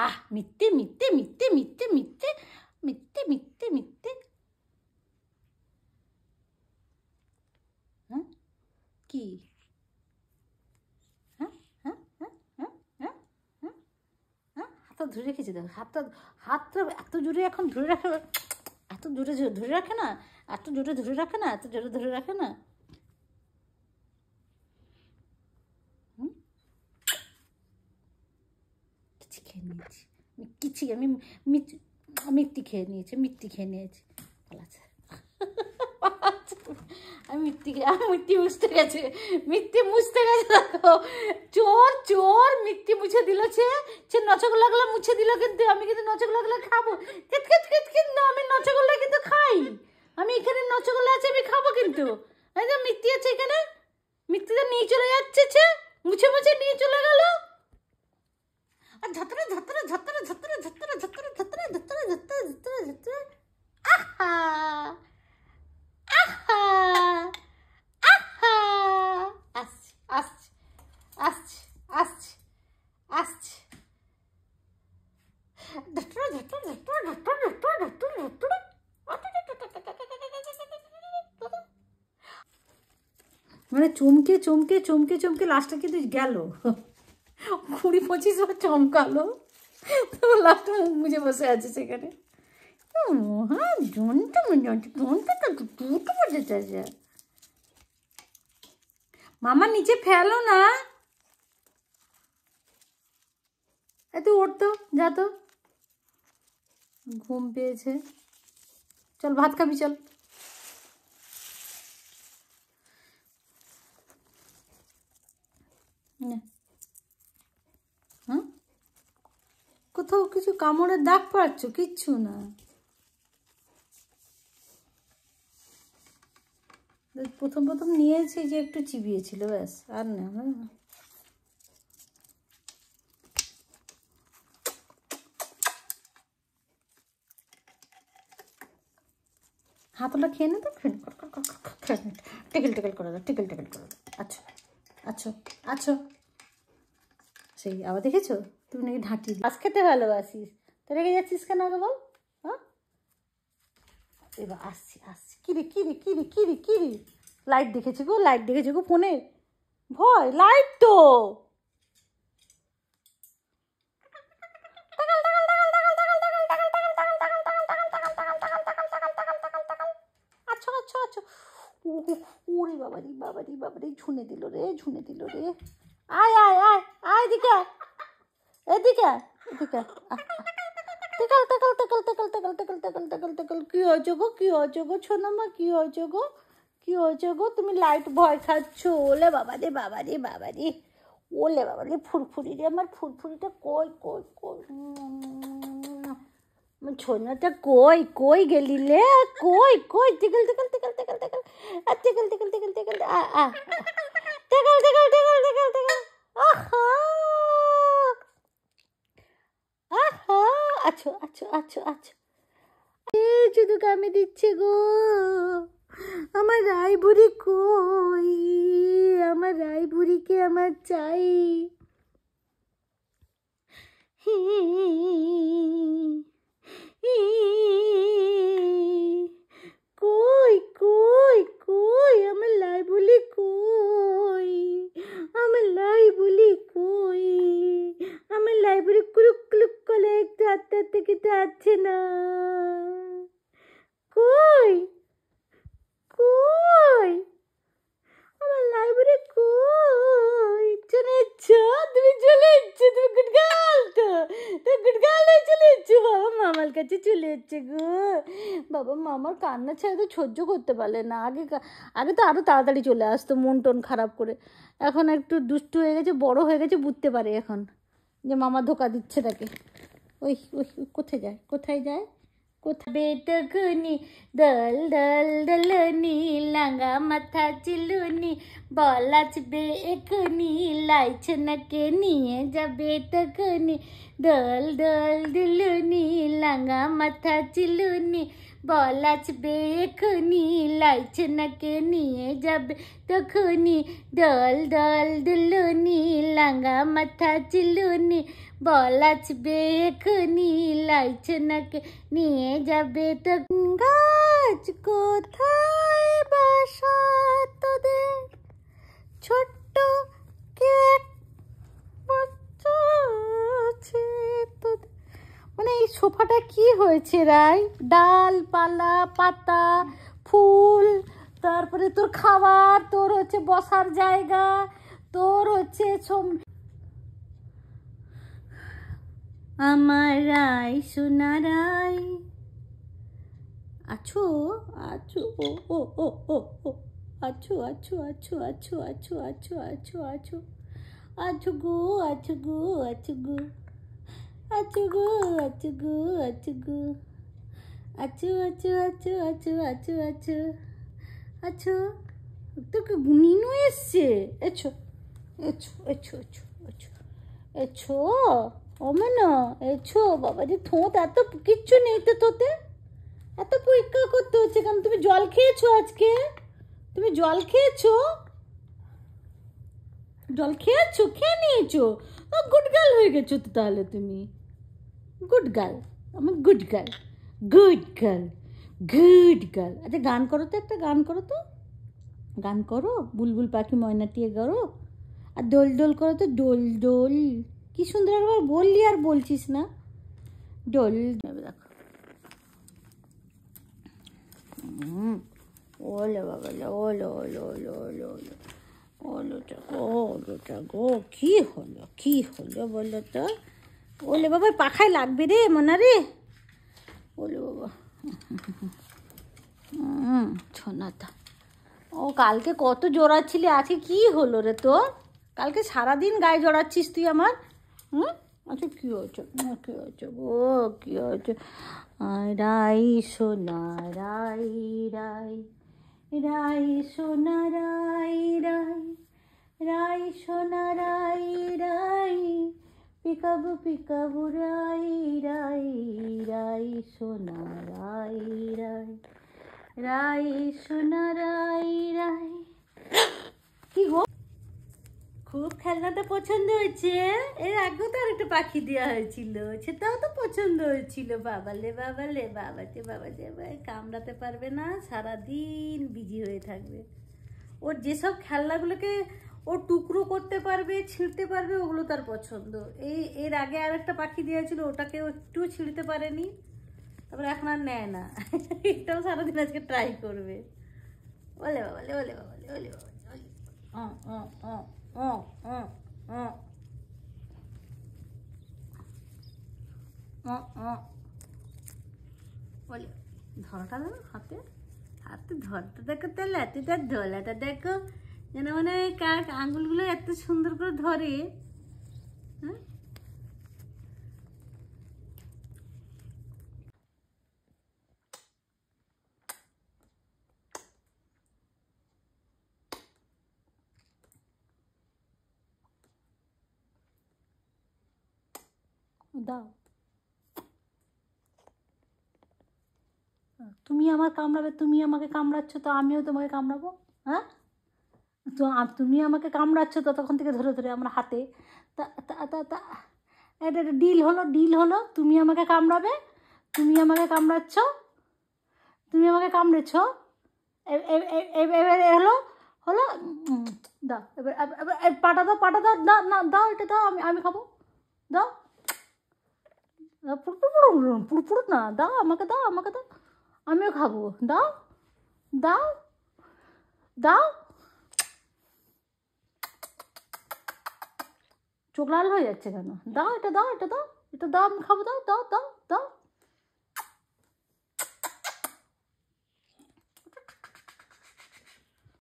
আহ মিথ্যে মিথ্যে মিথ্যে মিথ্যে মিথ্যে মিথ্যে মিথ্যে মিথ্যে হ্যাঁ কি হাতটা ধরে রেখেছি দেখো হাতটা হাতটা এত জোরে এখন ধরে রাখে এত জোরে ধরে রাখে না এত জোরে ধরে রাখে না এত জোরে ধরে রাখে না আমি কিছি আমি মিত্তি খেয়ে নিয়েছি মিত্তি খেয়ে নিয়েছি পালাচ্ছে আমি মিত্তি আমি মিত্তি মুছতে গেছে মিত্তি মুছতে গেছে চোর চোর মিত্তি মুছে দিল সে সে নচগোল্লাগুলো মুছে দিল কিন্তু আমি কিন্তু নচক নচগোল্লাগুলো খাবো কেত কেত কেত কিন্তু আমি নচকলা কিন্তু খাই আমি এখানে নচকলা আছে আমি খাবো কিন্তু আমি মিত্তি আছে এখানে মিত্তি তো নিয়ে চলে যাচ্ছে মানে চমকে চমকে চমকে চমকে লাস্টটা কিন্তু গেল কুড়ি পঁচিশ বার চমকালো লাস্টটা মুখ বুঝে বসে আছে সেখানে দুটো মামা নিচে ফেলো না এত উঠতো যাতো ঘুম পেয়েছে চল ভাত খাবি চল কোথাও কিছু কামড়ের দাগ পাচ্ছ কিচ্ছু না প্রথম প্রথম নিয়েছি যে একটু চিবিয়েছিল ব্যাস আর না হ্যাঁ হাতলা খেয়ে নেবে টেকেল টেকেল করে দাও টেকেল টেকেল করে দাও আচ্ছা আচ্ছা আচ্ছা সেই আবার দেখেছো তুমি নাকি ঢাঁটি মাছ খেতে ভালোবাসিস তো রেগে যাচ্ছিস কেন আগে বল হ্যাঁ এবার আসছি আসছি কিরে কিরে কিরে কিরে কিরে লাইট দেখেছি গো লাইট দেখেছি গো ফোনে ভয় লাইট তো আচ্ছা, আচ্ছা, আচ্ছা। ওরে বাবারি বাবারি বাবারি ঝুনে দিল রে ঝুনে দিল রে আয় আয় আয় আয় এদিকে এদিকে এদিকে তেকাল তেকাল তেকাল তেকাল তেকাল তেকাল তেকাল তেকাল তেকাল কি হয়েছে গো কি হয়েছে গো সোনামা কি হয়েছে গো কি হয়েছে গো তুমি লাইট ভয় খাচ্ছ ওলে বাবা রে বাবা রে বাবা রে ওলে বাবা রে ফুরফুরি রে আমার ফুরফুরিটা কই কই কই ছোনাটা কই কই গেলি লে কই কই টিকল টিকল টিকল টিকল টিকল আর টিকল টিকল টিকল টিকল আ আ টিকল টিকল টিকল টিকল টিকল আচ্ছা আচ্ছা আচ্ছা এ শুধু কামে দিচ্ছে গো আমার রায় বুড়ি কই আমার রায় বুড়িকে আমার চাই কই কই কই আমার কাছে চলে যাচ্ছে গো বাবা মামার কান্না ছাড়া তো সহ্য করতে পারলে না আগে আগে তো আরও তাড়াতাড়ি চলে আসতো মন টন খারাপ করে এখন একটু দুষ্টু হয়ে গেছে বড় হয়ে গেছে বুঝতে পারে এখন যে মামা ধোকা দিচ্ছে তাকে ওই ওই কোথায় যায় কোথায় যায় बेडगुनी दल दल दलनी लांगा मथा चिलुनी बोलाच बेकनी लाइछ नके निये जबे तकनी दल दल दलनी लांगा मथा चिलुनी बोलाच बेकनी लाइछ नके निये जबे তখনি দল দল দুলুনি লাঙ্গা মাথা চিলুনি বল আসবে এখনি লাইছ নাকে নিয়ে যাবে তো গাছ কোথায় বাসা তোদের ছোট্ট কেক মানে এই সোফাটা কি হয়েছে রায় ডাল পালা পাতা ফুল তারপরে তোর খাবার তোর হচ্ছে বসার জায়গা তোর হচ্ছে আমার রায় সোনা রায় আছো আছো ও ও ও ও ও আছো আছো আছো আছো আছো আছো আছো আছো আছো গো আছো গো আছো গো আছো গো আছো গো আছো গো আছো আছো আছো আছো আছো আছো আচ্ছা তোকে নিনু এসছে এছো এছো এছো এছো এছো এছো অমন এছো বাবা যে থোঁত এত কিচ্ছু নেই তো তোতে এত পরীক্ষা করতে হচ্ছে কেন তুমি জল খেয়েছো আজকে তুমি জল খেয়েছো জল খেয়েছো খেয়ে নিয়েছো গুড গার্ল হয়ে গেছো তো তাহলে তুমি গুড গার্ল আমার good girl good girl good girl আচ্ছা গান করো তো একটা গান করো তো গান করো বুলবুল পাখি ময়নাটিয়ে করো আর দোল দোল করো তো ডোল ডোল কী সুন্দর একবার বললি আর বলছিস না ডোল দেখো ওলো বাবা ওলো ওলো ওলো ওলো ওলো ওলোটা গো ওলোটা গো কী হলো কী হলো বলো তো ওলে বাবা পাখায় লাগবে রে মনে রে ওলো বাবা হুম ছোনাদা ও কালকে কত জোড়াচ্ছিলি আজকে কি হলো রে তোর কালকে সারাদিন গায়ে জোড়াচ্ছিস তুই আমার হুম আচ্ছা কী হয়েছে কী হয়েছে ও কী হয়েছে রাই সোনা রাই রাই রাই সোনা রাই রাই রাই সোনা রাই রাই পিকাবু পিকাবু রাই রাই সোনা রাই রাই রাই সোনা রাই রাই কি গো খুব খেলনাটা পছন্দ হয়েছে এর আগেও তো আরেকটা পাখি দেওয়া হয়েছিল সেটাও তো পছন্দ হয়েছিল বাবালে বাবালে বাবাতে বাবাতে কামড়াতে পারবে না সারাদিন বিজি হয়ে থাকবে ওর যেসব খেলনাগুলোকে ও টুকরো করতে পারবে ছিঁড়তে পারবে ওগুলো তার পছন্দ এই এর আগে আর একটা পাখি দেওয়া ছিল ওটাকে একটু ছিঁড়তে পারেনি তারপরে এখন আর নেয় না এটাও সারাদিন আজকে ট্রাই করবে ওলে বাবা ওলে ওলে বাবা ওলে বাবা ও ও ও ও ও ও বলি ধরাটা দেখো হাতে হাতে ধরতে দেখো তো লাতিটা ধোলাটা দেখো যেন মানে কাক আঙ্গুলগুলো এত সুন্দর করে ধরে হ্যাঁ দাও তুমি আমার কামড়াবে তুমি আমাকে কামড়াচ্ছ তো আমিও তোমাকে কামড়াবো হ্যাঁ তো তুমি আমাকে কামড়াচ্ছ তো তখন থেকে ধরে ধরে আমার হাতে তা তা তা এটা ডিল হলো ডিল হলো তুমি আমাকে কামড়াবে তুমি আমাকে কামড়াচ্ছ তুমি আমাকে কামড়েছ এবার হলো হলো দাও এবার পাটা দাও পাটা দাও না না দাও এটা দাও আমি আমি খাবো দাও পুড়পুড় পুড়পুড় না দাও আমাকে দাও আমাকে দাও আমিও খাবো দাও দাও দাও চোখ লাল হয়ে যাচ্ছে কেন দাও এটা দাও এটা দাও এটা দাও আমি খাবো দাও দাও দাও দাও